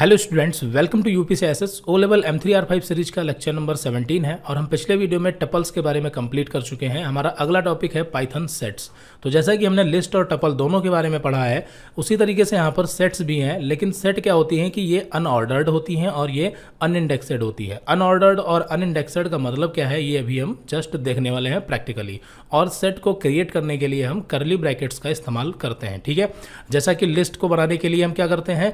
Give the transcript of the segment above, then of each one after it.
hello students welcome to UP C S S O level M three R five series का lecture number 17 है और हम पिछले video में टपल्स के बारे में कंप्लीट कर चुके हैं हमारा अगला टॉपिक है पाइथन सेट्स तो जैसा कि हमने लिस्ट और टपल दोनों के बारे में पढ़ा है उसी तरीके से यहाँ पर सेट्स भी हैं लेकिन सेट क्या होती हैं कि ये अनऑर्डर्ड होती हैं और ये अनइंडेक्सेड होती है अनऑर्डर्ड और अनइंडेक्सेड का मतलब क्या है ये अभी हम जस्ट देखने वाले हैं प्रैक्टिकली और सेट को क्रिएट करने के लिए हम करली ब्रैकेट्स का इस्तेमाल करते हैं ठीक है जैसा कि लिस्ट को बनाने के लिए हम क्या करते हैं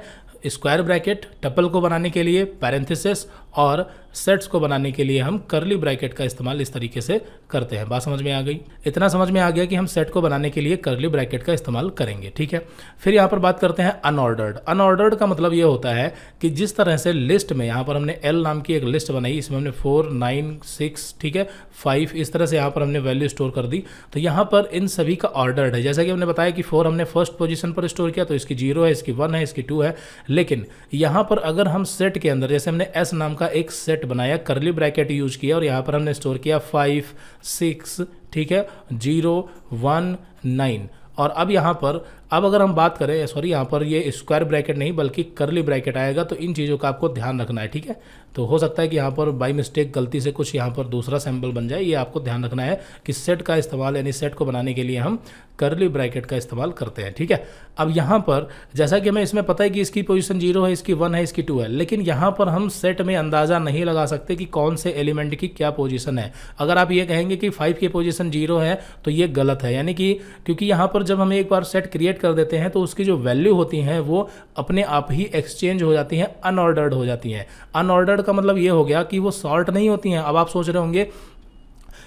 स्क्वायर ब्रैकेट टपल को बनाने के लिए पैरेंथिस और सेट्स को बनाने के लिए हम करली ब्रैकेट का इस्तेमाल इस तरीके से करते हैं बात समझ में आ गई इतना समझ में आ गया कि हम सेट को बनाने के लिए करली ब्रैकेट का इस्तेमाल करेंगे ठीक है फिर यहाँ पर बात करते हैं अनऑर्डर्ड अनऑर्डर्ड का मतलब ये होता है कि जिस तरह से लिस्ट में यहाँ पर हमने एल नाम की एक लिस्ट बनाई इसमें हमने फोर नाइन सिक्स ठीक है फाइव इस तरह से यहाँ पर हमने वैल्यू स्टोर कर दी तो यहाँ पर इन सभी का ऑर्डर्ड है जैसा कि हमने बताया कि फोर हमने फर्स्ट पोजिशन पर स्टोर किया तो इसकी जीरो है इसकी वन है इसकी टू है लेकिन यहाँ पर अगर हम सेट के अंदर जैसे हमने एस नाम का एक सेट ब्रैकेट बनाया करली ब्रैकेट यूज किया और यहाँ पर हमने स्टोर किया फाइव सिक्स ठीक है जीरो वन नाइन और अब यहाँ पर अब अगर हम बात करें सॉरी यहाँ पर ये स्क्वायर ब्रैकेट नहीं बल्कि करली ब्रैकेट आएगा तो इन चीज़ों का आपको ध्यान रखना है ठीक है तो हो सकता है कि यहाँ पर बाई मिस्टेक गलती से कुछ यहाँ पर दूसरा सैम्पल बन जाए ये आपको ध्यान रखना है कि सेट का इस्तेमाल यानी सेट को बनाने के लिए हम करली ब्रैकेट का इस्तेमाल करते हैं ठीक है अब यहाँ पर जैसा कि हमें इसमें पता है कि इसकी पोजिशन जीरो है इसकी वन है इसकी टू है लेकिन यहाँ पर हम सेट में अंदाज़ा नहीं लगा सकते कि कौन से एलिमेंट की क्या पोजिशन है अगर आप ये कहेंगे कि फाइव की पोजिशन जीरो है तो ये गलत है यानी कि क्योंकि यहाँ पर जब हम एक बार सेट क्रिएट कर देते हैं तो उसकी जो वैल्यू होती हैं वो अपने आप ही एक्सचेंज हो जाती हैं अनऑर्डर्ड हो जाती हैं अनऑर्डर्ड का मतलब ये हो गया कि वो सॉल्ट नहीं होती हैं अब आप सोच रहे होंगे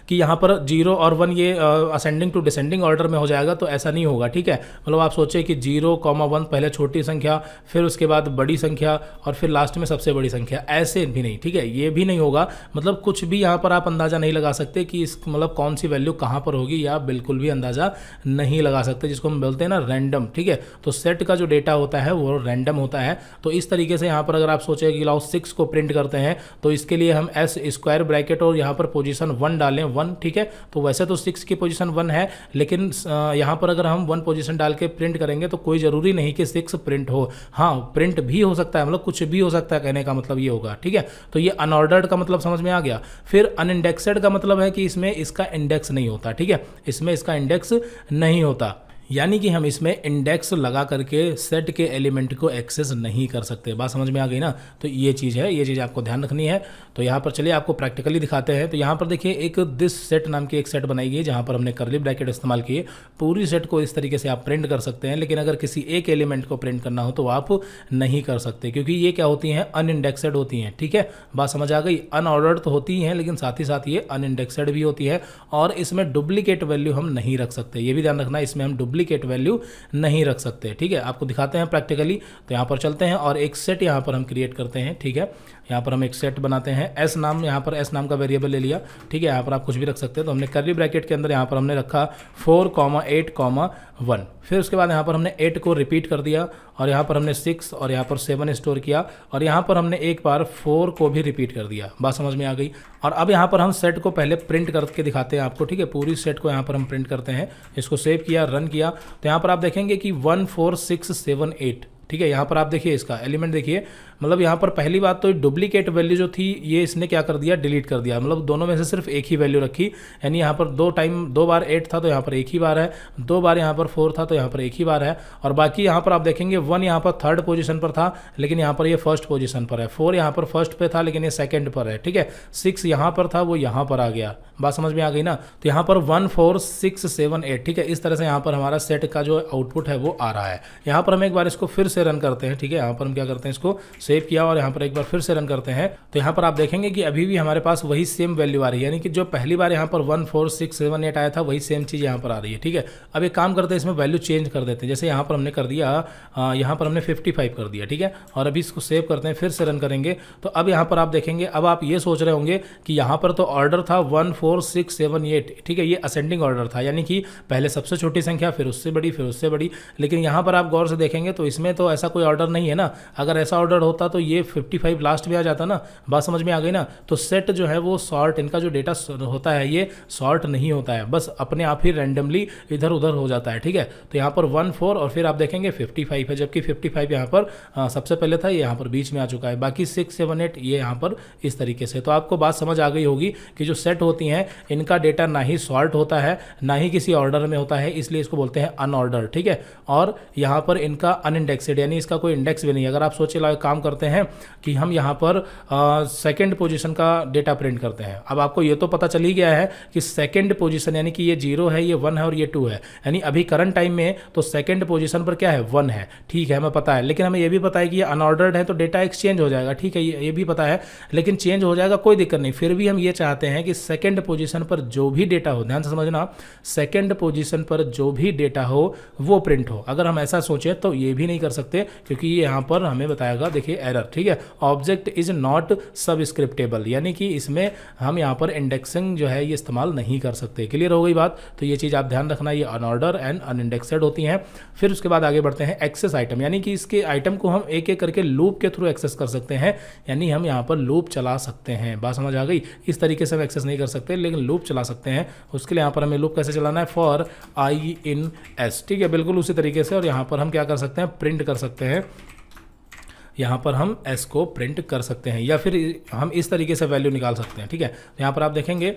कि यहाँ पर जीरो और वन ये असेंडिंग टू डिसेंडिंग ऑर्डर में हो जाएगा तो ऐसा नहीं होगा ठीक है मतलब आप सोचें कि जीरो कॉमा वन पहले छोटी संख्या फिर उसके बाद बड़ी संख्या और फिर लास्ट में सबसे बड़ी संख्या ऐसे भी नहीं ठीक है ये भी नहीं होगा मतलब कुछ भी यहाँ पर आप अंदाज़ा नहीं लगा सकते कि इस मतलब कौन सी वैल्यू कहाँ पर होगी या बिल्कुल भी अंदाज़ा नहीं लगा सकते जिसको हम बोलते हैं ना रैंडम ठीक है तो सेट का जो डेटा होता है वो रैंडम होता है तो इस तरीके से यहाँ पर अगर आप सोचें कि लाओ सिक्स को प्रिंट करते हैं तो इसके लिए हम एस स्क्वायर ब्रैकेट और यहाँ पर पोजिशन वन डालें वन ठीक है तो वैसे तो सिक्स की पोजीशन वन है लेकिन यहाँ पर अगर हम वन पोजीशन डाल के प्रिंट करेंगे तो कोई ज़रूरी नहीं कि सिक्स प्रिंट हो हाँ प्रिंट भी हो सकता है मतलब कुछ भी हो सकता है कहने का मतलब ये होगा ठीक है तो ये अनऑर्डर्ड का मतलब समझ में आ गया फिर अनइंडेक्सेड का मतलब है कि इसमें इसका इंडेक्स नहीं होता ठीक है इसमें इसका इंडेक्स नहीं होता यानी कि हम इसमें इंडेक्स लगा करके सेट के एलिमेंट को एक्सेस नहीं कर सकते बात समझ में आ गई ना तो ये चीज़ है ये चीज़ आपको ध्यान रखनी है तो यहाँ पर चलिए आपको प्रैक्टिकली दिखाते हैं तो यहाँ पर देखिए एक दिस सेट नाम की एक सेट बनाई गई जहाँ पर हमने करली ब्रैकेट इस्तेमाल किए पूरी सेट को इस तरीके से आप प्रिंट कर सकते हैं लेकिन अगर किसी एक एलिमेंट को प्रिंट करना हो तो आप नहीं कर सकते क्योंकि ये क्या होती हैं अनइंडेक्सेड होती हैं ठीक है बात समझ आ गई अनऑर्डर्ड तो होती हैं लेकिन साथ ही साथ ये अनइंडेक्सेड भी होती है और इसमें डुप्लीकेट वैल्यू हम नहीं रख सकते ये भी ध्यान रखना इसमें हम डुप्ली डुप्लीकेट वैल्यू नहीं रख सकते ठीक है आपको दिखाते हैं प्रैक्टिकली तो यहाँ पर चलते हैं और एक सेट यहाँ पर हम क्रिएट करते हैं ठीक है यहाँ पर हम एक सेट बनाते हैं एस नाम यहाँ पर एस नाम का वेरिएबल ले लिया ठीक है यहाँ पर आप कुछ भी रख सकते हैं तो हमने करली ब्रैकेट के अंदर यहाँ पर हमने रखा four comma eight comma one फिर उसके बाद यहाँ पर हमने एट को रिपीट कर दिया और यहाँ पर हमने सिक्स और यहाँ पर सेवन स्टोर किया और यहाँ पर हमने एक बार फोर को भी रिपीट कर दिया बात समझ में आ गई और अब यहाँ पर हम सेट को पहले प्रिंट करके दिखाते हैं आपको ठीक है पूरी सेट को यहाँ पर हम प्रिंट करते हैं इसको सेव किया रन किया तो यहाँ पर आप देखेंगे कि one four six seven eight ठीक है यहाँ पर आप देखिए इसका एलिमेंट देखिए मतलब यहाँ पर पहली बात तो डुप्लीकेट वैल्यू जो थी ये इसने क्या कर दिया डिलीट कर दिया मतलब दोनों में से सिर्फ एक ही वैल्यू रखी यानी यहाँ पर दो टाइम दो बार एट था तो यहाँ पर एक ही बार है दो बार यहाँ पर फोर था तो यहाँ पर एक ही बार है और बाकी यहाँ पर आप देखेंगे वन यहाँ पर थर्ड पोजिशन पर था लेकिन यहाँ पर ये फर्स्ट पोजिशन पर है फोर यहाँ पर फर्स्ट पर था लेकिन ये सेकेंड पर है ठीक है सिक्स यहाँ पर था वो यहाँ पर आ गया बात समझ में आ गई ना तो यहाँ पर one four six seven eight ठीक है इस तरह से यहाँ पर हमारा सेट का जो आउटपुट है वो आ रहा है यहाँ पर हम एक बार इसको फिर से रन करते हैं ठीक है यहाँ पर हम क्या करते हैं इसको सेव किया और यहाँ पर एक बार फिर से रन करते हैं तो यहाँ पर आप देखेंगे कि अभी भी हमारे पास वही सेम वैल्यू आ रही है यानी कि जो पहली बार यहाँ पर one four six seven eight आया था वही सेम चीज़ यहाँ पर आ रही है ठीक है अब एक काम करते हैं इसमें वैल्यू चेंज कर देते हैं जैसे यहाँ पर हमने कर दिया यहाँ पर हमने फिफ्टी फाइव कर दिया ठीक है और अभी इसको सेव करते हैं फिर से रन करेंगे तो अब यहाँ पर आप देखेंगे अब आप ये सोच रहे होंगे कि यहाँ पर तो ऑर्डर था one four six seven eight ठीक है ये असेंडिंग ऑर्डर था यानी कि पहले सबसे छोटी संख्या फिर उससे बड़ी फिर उससे बड़ी लेकिन यहाँ पर आप गौर से देखेंगे तो इसमें तो ऐसा कोई ऑर्डर नहीं है ना अगर ऐसा ऑर्डर होता होता तो ये 55 लास्ट में आ जाता ना बात समझ में आ गई ना तो सेट जो है वो सॉर्ट इनका जो डेटा होता है ये सॉर्ट नहीं होता है बस अपने आप ही रैंडमली इधर उधर हो जाता है ठीक है तो यहाँ पर वन फोर और फिर आप देखेंगे फिफ्टी फाइव है जबकि फिफ्टी फाइव यहाँ पर आ, सबसे पहले था ये यहाँ पर बीच में आ चुका है बाकी सिक्स सेवन एट ये यहाँ पर इस तरीके से तो आपको बात समझ आ गई होगी कि जो सेट होती हैं इनका डेटा ना ही सॉर्ट होता है ना ही किसी ऑर्डर में होता है इसलिए इसको बोलते हैं अनऑर्डर ठीक है और यहाँ पर इनका अनइंडेक्सेड यानी इसका कोई इंडेक्स भी नहीं अगर आप सोचे लाओ काम करते हैं कि हम यहाँ पर सेकेंड पोजिशन का डेटा प्रिंट करते हैं अब आपको ये तो पता चल ही गया है कि सेकेंड पोजिशन यानी कि ये जीरो है ये वन है और ये टू है यानी अभी करंट टाइम में तो सेकेंड पोजिशन पर क्या है वन है ठीक है हमें पता है लेकिन हमें यह भी पता है कि ये अनऑर्डर्ड है तो डेटा एक्सचेंज हो जाएगा ठीक है ये ये भी पता है लेकिन चेंज हो जाएगा कोई दिक्कत नहीं फिर भी हम ये चाहते हैं कि सेकेंड पोजिशन पर जो भी डेटा हो ध्यान से समझना सेकेंड पोजिशन पर जो भी डेटा हो वो प्रिंट हो अगर हम ऐसा सोचें तो ये भी नहीं कर सकते क्योंकि ये यहाँ पर हमें बताएगा देखिए एरर ठीक है ऑब्जेक्ट इज नॉट सबस्क्रिप्टेबल यानी कि इसमें हम यहाँ पर इंडेक्सिंग जो है ये इस्तेमाल नहीं कर सकते क्लियर हो गई बात तो ये चीज़ आप ध्यान रखना ये अनऑर्डर एंड अनइंडेक्सेड होती हैं फिर उसके बाद आगे बढ़ते हैं एक्सेस आइटम यानी कि इसके आइटम को हम एक एक करके लूप के थ्रू एक्सेस कर सकते हैं यानी हम यहाँ पर लूप चला सकते हैं बात समझ आ गई इस तरीके से हम एक्सेस नहीं कर सकते लेकिन लूप चला सकते हैं उसके लिए यहाँ पर हमें लूप कैसे चलाना है फॉर आई इन एस ठीक है बिल्कुल उसी तरीके से और यहाँ पर हम क्या कर सकते हैं प्रिंट कर सकते हैं यहाँ पर हम एस को प्रिंट कर सकते हैं या फिर हम इस तरीके से वैल्यू निकाल सकते हैं ठीक है यहाँ पर आप देखेंगे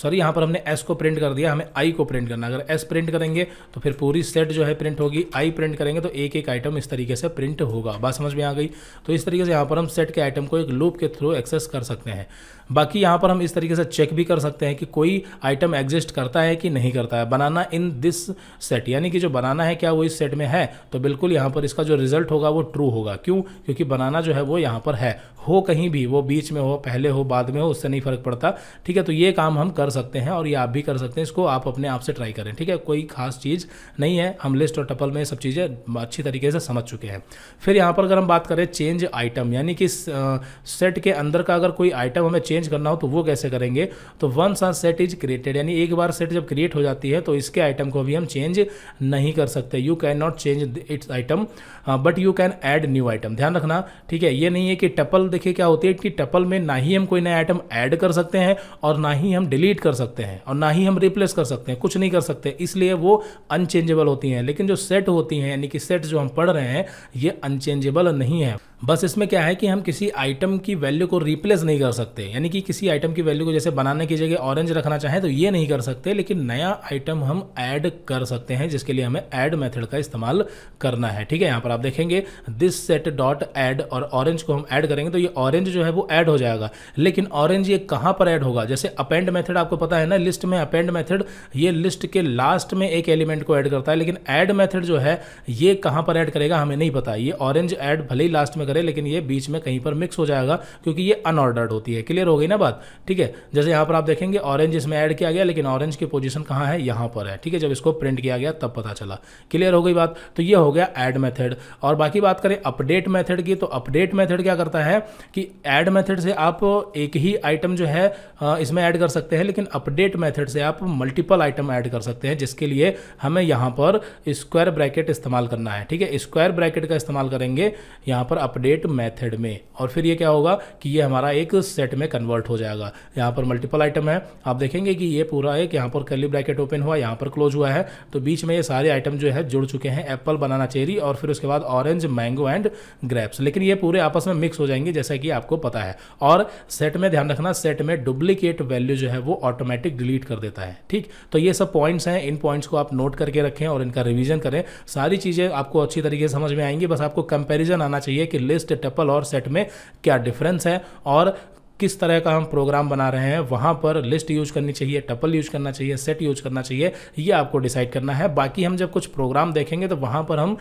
सॉरी यहाँ पर हमने एस को प्रिंट कर दिया हमें आई को प्रिंट करना अगर एस प्रिंट करेंगे तो फिर पूरी सेट जो है प्रिंट होगी आई प्रिंट करेंगे तो एक एक आइटम इस तरीके से प्रिंट होगा बात समझ में आ गई तो इस तरीके से यहाँ पर हम सेट के आइटम को एक लूप के थ्रू एक्सेस कर सकते हैं बाकी यहाँ पर हम इस तरीके से चेक भी कर सकते हैं कि कोई आइटम एग्जिस्ट करता है कि नहीं करता है बनाना इन दिस सेट यानी कि जो बनाना है क्या वो इस सेट में है तो बिल्कुल यहाँ पर इसका जो रिजल्ट होगा वो ट्रू होगा क्यों क्योंकि बनाना जो है वो यहाँ पर है हो कहीं भी वो बीच में हो पहले हो बाद में हो उससे नहीं फर्क पड़ता ठीक है तो ये काम हम कर कर सकते हैं और ये आप भी कर सकते हैं इसको आप अपने आप से ट्राई करें ठीक है कोई खास चीज़ नहीं है हम लिस्ट और टपल में सब चीज़ें अच्छी तरीके से समझ चुके हैं फिर यहाँ पर अगर हम बात करें चेंज आइटम यानी कि सेट के अंदर का अगर कोई आइटम हमें चेंज करना हो तो वो कैसे करेंगे तो once our set is created यानी एक बार सेट जब क्रिएट हो जाती है तो इसके आइटम को भी हम चेंज नहीं कर सकते you can not change its item but you can add new item ध्यान रखना ठीक है ये नहीं है कि टपल देखिए क्या होती है कि टपल में ना ही हम कोई नया आइटम ऐड कर सकते हैं और ना ही हम डिलीट डिलीट कर सकते हैं और ना ही हम रिप्लेस कर सकते हैं कुछ नहीं कर सकते इसलिए वो अनचेंजेबल होती हैं लेकिन जो सेट होती हैं यानी कि सेट जो हम पढ़ रहे हैं ये अनचेंजेबल नहीं है बस इसमें क्या है कि हम किसी आइटम की वैल्यू को रिप्लेस नहीं कर सकते यानी कि किसी आइटम की वैल्यू को जैसे बनाने की जगह ऑरेंज रखना चाहें तो ये नहीं कर सकते लेकिन नया आइटम हम ऐड कर सकते हैं जिसके लिए हमें ऐड मेथड का इस्तेमाल करना है ठीक है यहाँ पर आप देखेंगे दिस सेट डॉट ऐड और ऑरेंज को हम ऐड करेंगे तो ये ऑरेंज जो है वो ऐड हो जाएगा लेकिन ऑरेंज ये कहाँ पर ऐड होगा जैसे अपेंड मेथड आपको पता है ना लिस्ट में अपेंड मेथड ये लिस्ट के लास्ट में एक एलिमेंट को ऐड करता है लेकिन ऐड मेथड जो है ये कहाँ पर ऐड करेगा हमें नहीं पता ये ऑरेंज ऐड भले ही लास्ट में करे लेकिन ये बीच में कहीं पर मिक्स हो जाएगा क्योंकि ये अनऑर्डर्ड होती है क्लियर हो गई ना बात ठीक है जैसे यहाँ पर आप देखेंगे ऑरेंज इसमें ऐड किया गया लेकिन ऑरेंज की पोजिशन कहाँ है यहाँ पर है ठीक है जब इसको प्रिंट किया गया तब पता चला क्लियर हो गई बात तो ये हो गया एड मैथड और बाकी बात करें अपडेट मैथड की तो अपडेट मैथड क्या करता है कि एड मैथड से आप एक ही आइटम जो है इसमें ऐड कर सकते हैं लेकिन अपडेट मेथड से आप मल्टीपल आइटम ऐड कर सकते हैं जिसके लिए हमें यहाँ पर स्क्वायर ब्रैकेट इस्तेमाल करना है ठीक है स्क्वायर ब्रैकेट का इस्तेमाल करेंगे यहाँ पर अपडेट मैथड में और फिर ये क्या होगा कि ये हमारा एक सेट में कन्वर्ट हो जाएगा यहाँ पर मल्टीपल आइटम है आप देखेंगे कि ये पूरा एक यहाँ पर कर्ली ब्रैकेट ओपन हुआ यहाँ पर क्लोज हुआ है तो बीच में ये सारे आइटम जो है जुड़ चुके हैं एप्पल बनाना चेरी और फिर उसके बाद ऑरेंज मैंगो एंड ग्रेप्स लेकिन ये पूरे आपस में मिक्स हो जाएंगे जैसा कि आपको पता है और सेट में ध्यान रखना सेट में डुप्लीकेट वैल्यू जो है वो ऑटोमेटिक डिलीट कर देता है ठीक तो ये सब पॉइंट्स हैं इन पॉइंट्स को आप नोट करके रखें और इनका रिविजन करें सारी चीज़ें आपको अच्छी तरीके से समझ में आएंगी बस आपको कंपेरिजन आना चाहिए कि लिस्ट टपल और सेट में क्या डिफरेंस है और किस तरह का हम प्रोग्राम बना रहे हैं वहाँ पर लिस्ट यूज करनी चाहिए टपल यूज करना चाहिए सेट यूज करना चाहिए ये आपको डिसाइड करना है बाकी हम जब कुछ प्रोग्राम देखेंगे तो वहाँ पर हम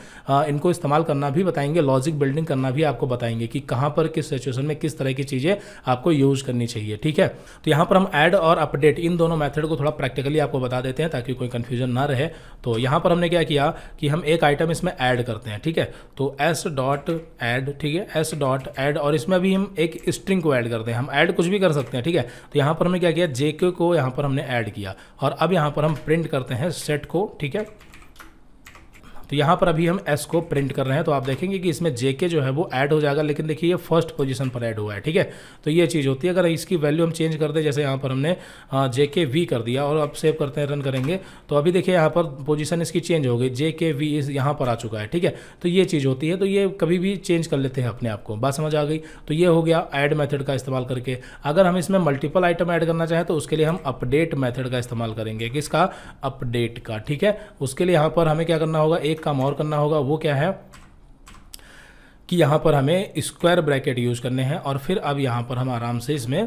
इनको इस्तेमाल करना भी बताएंगे लॉजिक बिल्डिंग करना भी आपको बताएंगे कि कहाँ पर किस सिचुएशन में किस तरह की चीज़ें आपको यूज करनी चाहिए ठीक है तो यहाँ पर हम ऐड और अपडेट इन दोनों मैथड को थोड़ा प्रैक्टिकली आपको बता देते हैं ताकि कोई कन्फ्यूजन ना रहे तो यहाँ पर हमने क्या किया कि हम एक आइटम इसमें ऐड करते हैं ठीक है तो एस डॉट ऐड ठीक है एस डॉट ऐड और इसमें भी हम एक स्ट्रिंग को ऐड करते हैं हम ऐड कुछ भी कर सकते हैं ठीक है तो यहाँ पर हमने क्या किया जेके को यहाँ पर हमने ऐड किया और अब यहाँ पर हम प्रिंट करते हैं सेट को ठीक है तो यहाँ पर अभी हम एस को प्रिंट कर रहे हैं तो आप देखेंगे कि इसमें जे के जो है वो ऐड हो जाएगा लेकिन देखिए ये फर्स्ट पोजीशन पर ऐड हुआ है ठीक है तो ये चीज़ होती है अगर इसकी वैल्यू हम चेंज कर दें जैसे यहाँ पर हमने जे के वी कर दिया और अब सेव करते हैं रन करेंगे तो अभी देखिए यहाँ पर पोजिशन इसकी चेंज हो गई जे के वी इस यहाँ पर आ चुका है ठीक है तो ये चीज़ होती है तो ये कभी भी चेंज कर लेते हैं अपने आप को बात समझ आ गई तो ये हो गया ऐड मैथड का इस्तेमाल करके अगर हम इसमें मल्टीपल आइटम ऐड करना चाहें तो उसके लिए हम अपडेट मैथड का इस्तेमाल करेंगे किसका अपडेट का ठीक है उसके लिए यहाँ पर हमें क्या करना होगा एक एक काम और करना होगा वो क्या है कि यहाँ पर हमें स्क्वायर ब्रैकेट यूज़ करने हैं और फिर अब यहाँ पर हम आराम से इसमें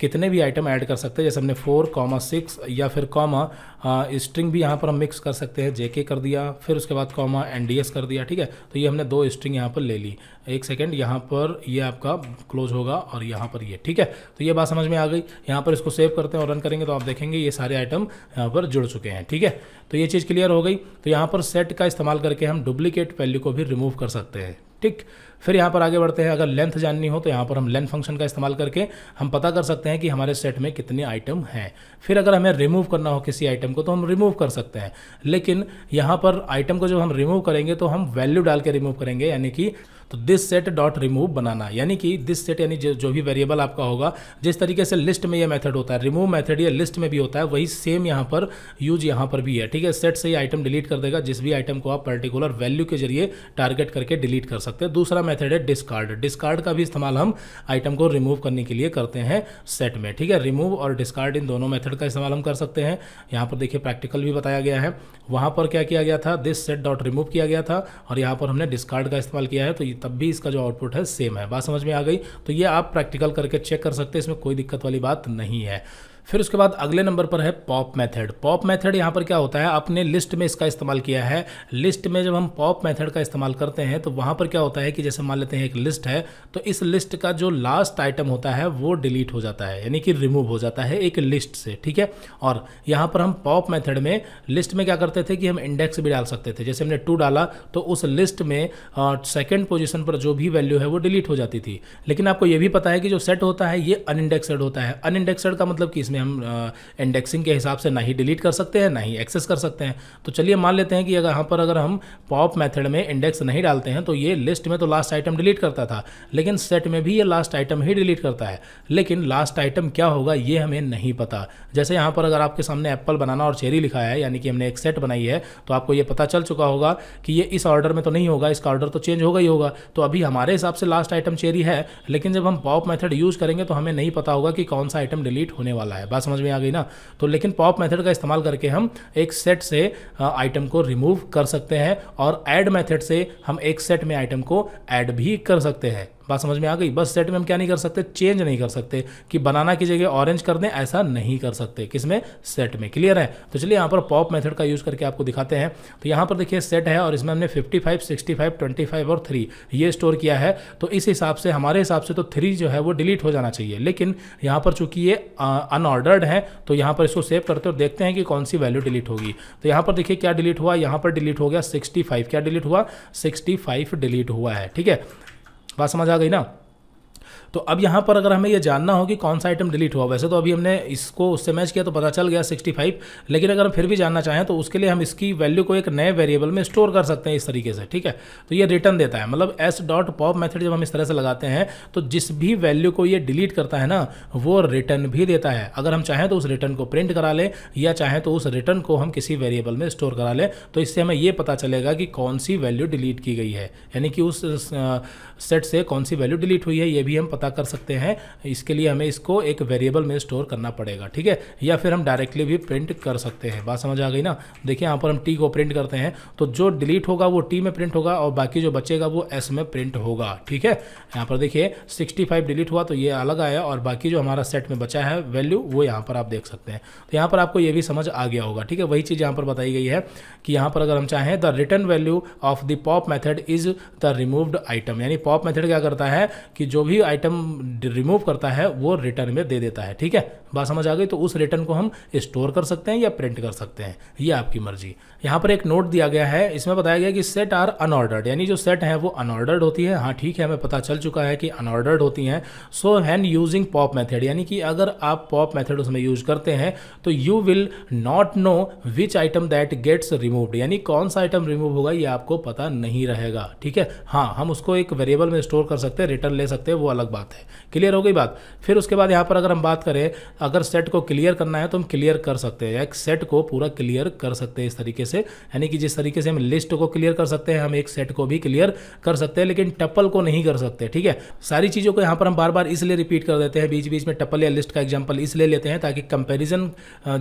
कितने भी आइटम ऐड कर सकते हैं जैसे हमने फोर कॉमा सिक्स या फिर कॉमा स्ट्रिंग भी यहाँ पर हम मिक्स कर सकते हैं जेके कर दिया फिर उसके बाद कॉमा एन कर दिया ठीक है तो ये हमने दो स्ट्रिंग यहाँ पर ले ली एक सेकेंड यहाँ पर ये आपका क्लोज होगा और यहाँ पर ये ठीक है तो ये बात समझ में आ गई यहाँ पर इसको सेव करते हैं और रन करेंगे तो आप देखेंगे ये सारे आइटम यहाँ पर जुड़ चुके हैं ठीक है तो ये चीज़ क्लियर हो गई तो यहाँ पर सेट का इस्तेमाल करके हम डुप्लीकेट वैल्यू को भी रिमूव कर सकते हैं ठीक फिर यहाँ पर आगे बढ़ते हैं अगर लेंथ जाननी हो तो यहाँ पर हम लेंथ फंक्शन का इस्तेमाल करके हम पता कर सकते हैं कि हमारे सेट में कितने आइटम हैं फिर अगर हमें रिमूव करना हो किसी आइटम को तो हम रिमूव कर सकते हैं लेकिन यहाँ पर आइटम को जब हम रिमूव करेंगे तो हम वैल्यू डाल के रिमूव करेंगे यानी कि तो this set dot remove banana यानी कि दिस सेट यानी जो भी वेरिएबल आपका होगा जिस तरीके से लिस्ट में यह मेथड होता है रिमूव मेथड यह लिस्ट में भी होता है वही सेम यहाँ पर यूज यहाँ पर भी है ठीक है सेट से ही आइटम डिलीट कर देगा जिस भी आइटम को आप पर्टिकुलर वैल्यू के जरिए टारगेट करके डिलीट कर सकते हैं दूसरा मैथड है डिस्कार्ड डिस्कार्ड का भी इस्तेमाल हम आइटम को रिमूव करने के लिए करते हैं सेट में ठीक है रिमूव और डिस्कार्ड इन दोनों मेथड का इस्तेमाल हम कर सकते हैं यहाँ पर देखिए प्रैक्टिकल भी बताया गया है वहाँ पर क्या किया गया था दिस सेट डॉट रिमूव किया गया था और यहाँ पर हमने डिस्कार्ड का इस्तेमाल किया है तो तब भी इसका जो आउटपुट है सेम है बात समझ में आ गई तो ये आप प्रैक्टिकल करके चेक कर सकते हैं इसमें कोई दिक्कत वाली बात नहीं है फिर उसके बाद अगले नंबर पर है पॉप मेथड पॉप मेथड यहाँ पर क्या होता है आपने लिस्ट में इसका इस्तेमाल किया है लिस्ट में जब हम पॉप मेथड का इस्तेमाल करते हैं तो वहाँ पर क्या होता है कि जैसे मान लेते हैं एक लिस्ट है तो इस लिस्ट का जो लास्ट आइटम होता है वो डिलीट हो जाता है यानी कि रिमूव हो जाता है एक लिस्ट से ठीक है और यहाँ पर हम पॉप मैथड में लिस्ट में क्या करते थे कि हम इंडेक्स भी डाल सकते थे जैसे हमने टू डाला तो उस लिस्ट में सेकेंड पोजिशन पर जो भी वैल्यू है वो डिलीट हो जाती थी लेकिन आपको ये भी पता है कि जो सेट होता है ये अनइंडेक्सड होता है अनइंडेक्सड का मतलब कि इसमें इसलिए हम इंडेक्सिंग के हिसाब से ना ही डिलीट कर सकते हैं ना ही एक्सेस कर सकते हैं तो चलिए मान लेते हैं कि अगर यहाँ पर अगर हम पॉप मेथड में इंडेक्स नहीं डालते हैं तो ये लिस्ट में तो लास्ट आइटम डिलीट करता था लेकिन सेट में भी ये लास्ट आइटम ही डिलीट करता है लेकिन लास्ट आइटम क्या होगा ये हमें नहीं पता जैसे यहाँ पर अगर आपके सामने एप्पल बनाना और चेरी लिखा है यानी कि हमने एक सेट बनाई है तो आपको ये पता चल चुका होगा कि ये इस ऑर्डर में तो नहीं होगा इसका ऑर्डर तो चेंज होगा ही होगा तो अभी हमारे हिसाब से लास्ट आइटम चेरी है लेकिन जब हम पॉप मेथड यूज़ करेंगे तो हमें नहीं पता होगा कि कौन सा आइटम डिलीट होने वाला है है बात समझ में आ गई ना तो लेकिन पॉप मेथड का इस्तेमाल करके हम एक सेट से आइटम को रिमूव कर सकते हैं और ऐड मेथड से हम एक सेट में आइटम को ऐड भी कर सकते हैं बात समझ में आ गई बस सेट में हम क्या नहीं कर सकते चेंज नहीं कर सकते कि बनाना की जगह ऑरेंज कर दें ऐसा नहीं कर सकते किसमें सेट में क्लियर है तो चलिए यहाँ पर पॉप मेथड का यूज़ करके आपको दिखाते हैं तो यहाँ पर देखिए सेट है और इसमें हमने 55, 65, 25 और 3 ये स्टोर किया है तो इस हिसाब से हमारे हिसाब से तो 3 जो है वो डिलीट हो जाना चाहिए लेकिन यहाँ पर चूंकि ये अनऑर्डर्ड है तो यहाँ पर इसको सेव करते और देखते हैं कि कौन सी वैल्यू डिलीट होगी तो यहाँ पर देखिए क्या डिलीट हुआ यहाँ पर डिलीट हो गया सिक्सटी क्या डिलीट हुआ सिक्सटी डिलीट हुआ है ठीक है बात समझ आ गई ना तो अब यहाँ पर अगर हमें यह जानना हो कि कौन सा आइटम डिलीट हुआ वैसे तो अभी हमने इसको उससे मैच किया तो पता चल गया 65 लेकिन अगर हम फिर भी जानना चाहें तो उसके लिए हम इसकी वैल्यू को एक नए वेरिएबल में स्टोर कर सकते हैं इस तरीके से ठीक है तो ये रिटर्न देता है मतलब एस डॉट पॉप मैथड जब हम इस तरह से लगाते हैं तो जिस भी वैल्यू को ये डिलीट करता है ना वो रिटर्न भी देता है अगर हम चाहें तो उस रिटर्न को प्रिंट करा लें या चाहें तो उस रिटर्न को हम किसी वेरिएबल में स्टोर करा लें तो इससे हमें यह पता चलेगा कि कौन सी वैल्यू डिलीट की गई है यानी कि उस सेट से कौन सी वैल्यू डिलीट हुई है ये भी हम पता कर सकते हैं इसके लिए हमें इसको एक वेरिएबल में स्टोर करना पड़ेगा ठीक है या फिर हम डायरेक्टली भी प्रिंट कर सकते हैं बात समझ आ गई ना देखिए यहाँ पर हम टी को प्रिंट करते हैं तो जो डिलीट होगा वो टी में प्रिंट होगा और बाकी जो बचेगा वो एस में प्रिंट होगा ठीक है यहाँ पर देखिए सिक्सटी डिलीट हुआ तो ये अलग आया और बाकी जो हमारा सेट में बचा है वैल्यू वो यहाँ पर आप देख सकते हैं तो यहाँ पर आपको ये भी समझ आ गया होगा ठीक है वही चीज़ यहाँ पर बताई गई है कि यहाँ पर अगर हम चाहें the return value of the pop method is the removed item यानी पॉप मैथड क्या करता है कि जो भी आइटम आइटम रिमूव करता है वो रिटर्न में दे देता है ठीक है बात समझ आ गई तो उस रिटर्न को हम स्टोर कर सकते हैं या प्रिंट कर सकते हैं ये आपकी मर्जी यहाँ पर एक नोट दिया गया है इसमें बताया गया कि सेट आर अनऑर्डर्ड यानी जो सेट है वो अनऑर्डर्ड होती है हाँ ठीक है हमें पता चल चुका है कि अनऑर्डर्ड होती हैं so hence using pop method यानी कि अगर आप पॉप मैथड उसमें यूज करते हैं तो you will not know which item that gets removed यानी कौन सा आइटम रिमूव होगा ये आपको पता नहीं रहेगा ठीक है हाँ हम उसको एक वेरिएबल में स्टोर कर सकते हैं रिटर्न ले सकते हैं वो अलग बात है क्लियर हो गई बात फिर उसके बाद यहाँ पर अगर हम बात करें अगर सेट को क्लियर करना है तो हम क्लियर कर सकते हैं एक सेट को पूरा क्लियर कर सकते हैं इस तरीके से यानी कि जिस तरीके से हम लिस्ट को क्लियर कर सकते हैं हम एक सेट को भी क्लियर कर सकते हैं लेकिन टपल को नहीं कर सकते ठीक है सारी चीज़ों को यहाँ पर हम बार बार इसलिए रिपीट कर देते हैं बीच बीच में टपल या लिस्ट का एग्जाम्पल इसलिए लेते हैं ताकि कंपेरिजन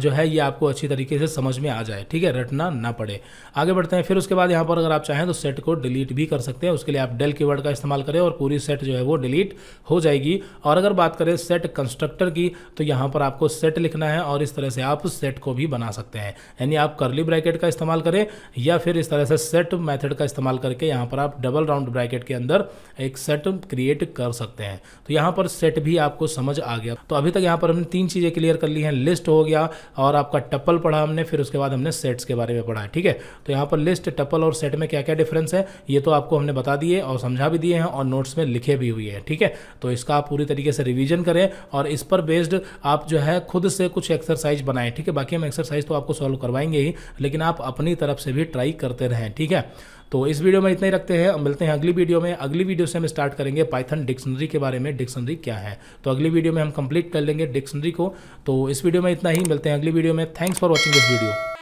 जो है ये आपको अच्छी तरीके से समझ में आ जाए ठीक है रटना ना पड़े आगे बढ़ते हैं फिर उसके बाद यहाँ पर अगर आप चाहें तो सेट को डिलीट भी कर सकते हैं उसके लिए आप डेल की का इस्तेमाल करें और पूरी सेट जो है वो डिलीट हो जाएगी और अगर बात करें सेट कंस्ट्रक्टर की तो यहाँ पर आपको सेट लिखना है और इस तरह से आप सेट को भी बना सकते हैं यानी आप करली ब्रैकेट का इस्तेमाल करें या फिर इस तरह से सेट मैथड का इस्तेमाल करके यहाँ पर आप डबल राउंड ब्रैकेट के अंदर एक सेट क्रिएट कर सकते हैं तो यहाँ पर सेट भी आपको समझ आ गया तो अभी तक यहाँ पर हमने तीन चीज़ें क्लियर कर ली हैं लिस्ट हो गया और आपका टप्पल पढ़ा हमने फिर उसके बाद हमने सेट्स के बारे में पढ़ा ठीक है तो यहाँ पर लिस्ट टप्पल और सेट में क्या क्या डिफरेंस है ये तो आपको हमने बता दिए और समझा भी दिए हैं और नोट्स में लिखे भी हुए हैं ठीक है तो इसका आप पूरी तरीके से रिविजन करें और इस पर बेस्ड आप जो है खुद से कुछ एक्सरसाइज बनाएं ठीक है बाकी हम एक्सरसाइज तो आपको सॉल्व करवाएंगे ही लेकिन आप अपनी तरफ से भी ट्राई करते रहें ठीक है तो इस वीडियो में इतना ही रखते हैं मिलते हैं अगली वीडियो में अगली वीडियो से हम स्टार्ट करेंगे पाइथन डिक्शनरी के बारे में डिक्शनरी क्या है तो अगली वीडियो में हम कंप्लीट कर लेंगे डिक्शनरी को तो इस वीडियो में इतना ही मिलते हैं अगली वीडियो में thanks for watching this video